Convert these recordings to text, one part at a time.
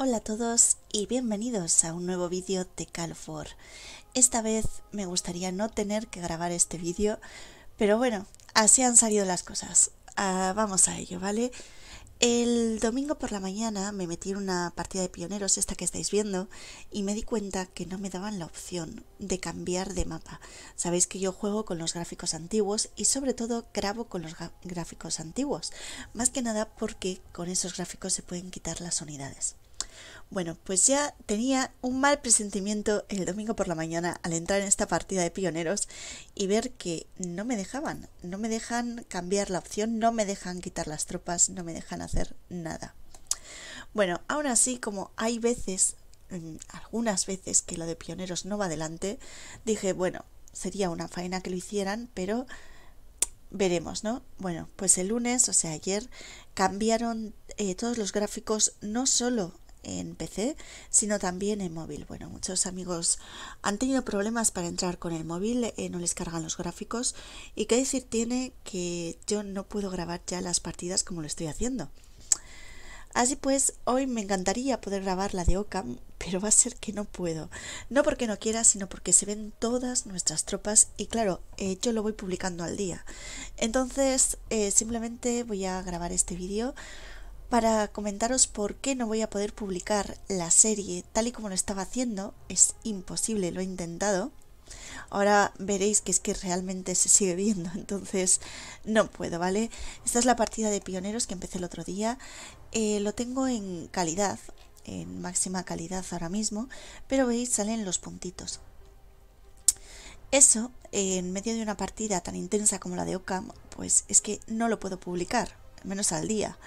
Hola a todos y bienvenidos a un nuevo vídeo de Calfor. Esta vez me gustaría no tener que grabar este vídeo, pero bueno, así han salido las cosas. Ah, vamos a ello, ¿vale? El domingo por la mañana me metí en una partida de pioneros, esta que estáis viendo, y me di cuenta que no me daban la opción de cambiar de mapa. Sabéis que yo juego con los gráficos antiguos y sobre todo grabo con los gráficos antiguos, más que nada porque con esos gráficos se pueden quitar las unidades. Bueno, pues ya tenía un mal presentimiento el domingo por la mañana al entrar en esta partida de pioneros y ver que no me dejaban, no me dejan cambiar la opción, no me dejan quitar las tropas, no me dejan hacer nada. Bueno, aún así, como hay veces, mm, algunas veces que lo de pioneros no va adelante, dije, bueno, sería una faena que lo hicieran, pero veremos, ¿no? Bueno, pues el lunes, o sea, ayer, cambiaron eh, todos los gráficos, no solo en PC, sino también en móvil. Bueno, muchos amigos han tenido problemas para entrar con el móvil, eh, no les cargan los gráficos y qué decir tiene que yo no puedo grabar ya las partidas como lo estoy haciendo. Así pues, hoy me encantaría poder grabar la de Ocam, pero va a ser que no puedo. No porque no quiera, sino porque se ven todas nuestras tropas y claro, eh, yo lo voy publicando al día. Entonces, eh, simplemente voy a grabar este vídeo para comentaros por qué no voy a poder publicar la serie tal y como lo estaba haciendo. Es imposible, lo he intentado. Ahora veréis que es que realmente se sigue viendo, entonces no puedo, ¿vale? Esta es la partida de pioneros que empecé el otro día. Eh, lo tengo en calidad, en máxima calidad ahora mismo, pero veis, salen los puntitos. Eso, en medio de una partida tan intensa como la de Ocam, pues es que no lo puedo publicar, menos al día.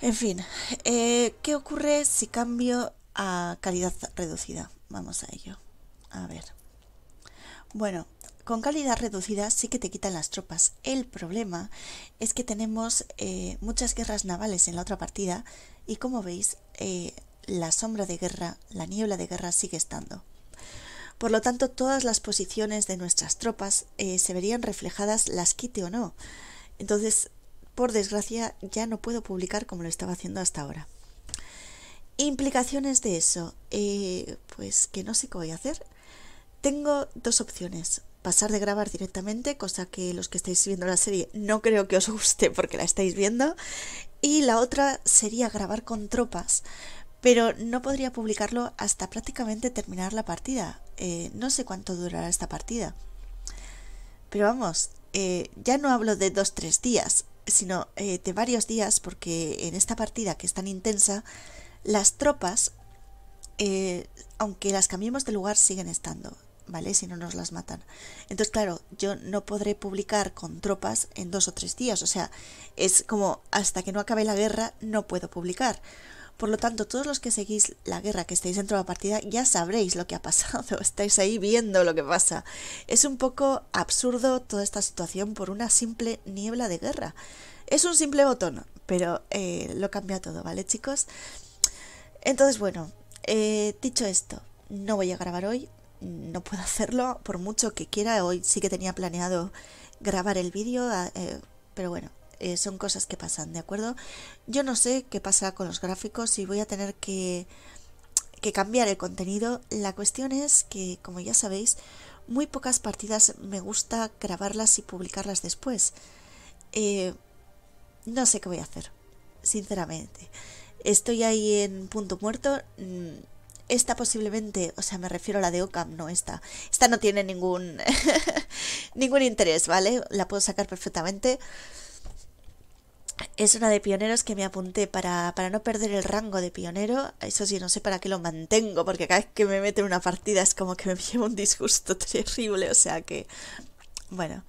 En fin, eh, ¿qué ocurre si cambio a calidad reducida? Vamos a ello. A ver. Bueno, con calidad reducida sí que te quitan las tropas. El problema es que tenemos eh, muchas guerras navales en la otra partida y como veis, eh, la sombra de guerra, la niebla de guerra sigue estando. Por lo tanto, todas las posiciones de nuestras tropas se verían reflejadas, las quite o no. Entonces, por desgracia ya no puedo publicar como lo estaba haciendo hasta ahora. Implicaciones de eso. Eh, pues que no sé qué voy a hacer. Tengo dos opciones. Pasar de grabar directamente, cosa que los que estáis viendo la serie no creo que os guste porque la estáis viendo. Y la otra sería grabar con tropas. Pero no podría publicarlo hasta prácticamente terminar la partida. Eh, no sé cuánto durará esta partida. Pero vamos, eh, ya no hablo de dos, tres días sino eh, de varios días, porque en esta partida que es tan intensa, las tropas, eh, aunque las cambiemos de lugar, siguen estando, ¿vale? Si no nos las matan. Entonces, claro, yo no podré publicar con tropas en dos o tres días, o sea, es como hasta que no acabe la guerra no puedo publicar. Por lo tanto, todos los que seguís la guerra, que estáis dentro de la partida, ya sabréis lo que ha pasado, estáis ahí viendo lo que pasa. Es un poco absurdo toda esta situación por una simple niebla de guerra. Es un simple botón, pero eh, lo cambia todo, ¿vale, chicos? Entonces, bueno, eh, dicho esto, no voy a grabar hoy, no puedo hacerlo por mucho que quiera. Hoy sí que tenía planeado grabar el vídeo, ah, eh, pero bueno, eh, son cosas que pasan, ¿de acuerdo? Yo no sé qué pasa con los gráficos y voy a tener que, que cambiar el contenido. La cuestión es que, como ya sabéis, muy pocas partidas me gusta grabarlas y publicarlas después. Eh, no sé qué voy a hacer, sinceramente. Estoy ahí en punto muerto. Mm, esta posiblemente, o sea, me refiero a la de Ocam, no esta. Esta no tiene ningún, ningún interés, ¿vale? La puedo sacar perfectamente es una de pioneros que me apunté para, no perder el rango de pionero. Eso sí, no sé para qué lo mantengo, porque cada vez que me meten una partida es como que me llevo un disgusto terrible. O sea que, bueno.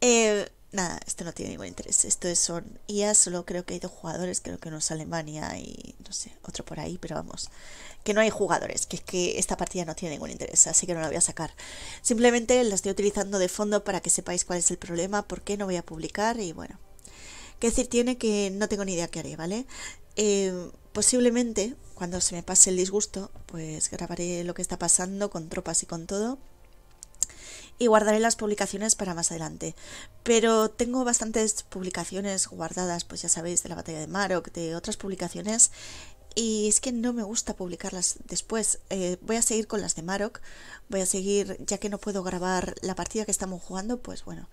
Eh, nada, esto no tiene ningún interés. Esto es, son IA, solo creo que hay dos jugadores, creo que uno es Alemania y no sé, otro por ahí, pero vamos. Que no hay jugadores, que es que esta partida no tiene ningún interés, así que no la voy a sacar. Simplemente la estoy utilizando de fondo para que sepáis cuál es el problema, por qué no voy a publicar y bueno. ¿Qué decir tiene que no tengo ni idea qué haré, ¿vale? Eh, posiblemente, cuando se me pase el disgusto, pues grabaré lo que está pasando con tropas y con todo. Y guardaré las publicaciones para más adelante. Pero tengo bastantes publicaciones guardadas, pues ya sabéis, de la batalla de Maroc, de otras publicaciones y es que no me gusta publicarlas después. Eh, voy a seguir con las de Maroc, voy a seguir, ya que no puedo grabar la partida que estamos jugando, pues bueno,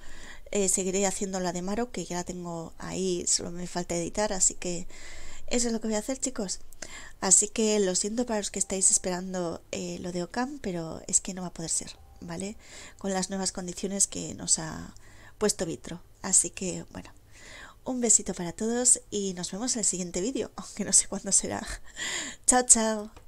eh, seguiré haciendo la de Maroc, que ya tengo ahí, solo me falta editar, así que eso es lo que voy a hacer, chicos. Así que lo siento para los que estáis esperando eh, lo de Ocam, pero es que no va a poder ser, ¿vale? Con las nuevas condiciones que nos ha puesto Vitro. Así que, bueno. Un besito para todos y nos vemos en el siguiente vídeo, aunque no sé cuándo será. chao, chao.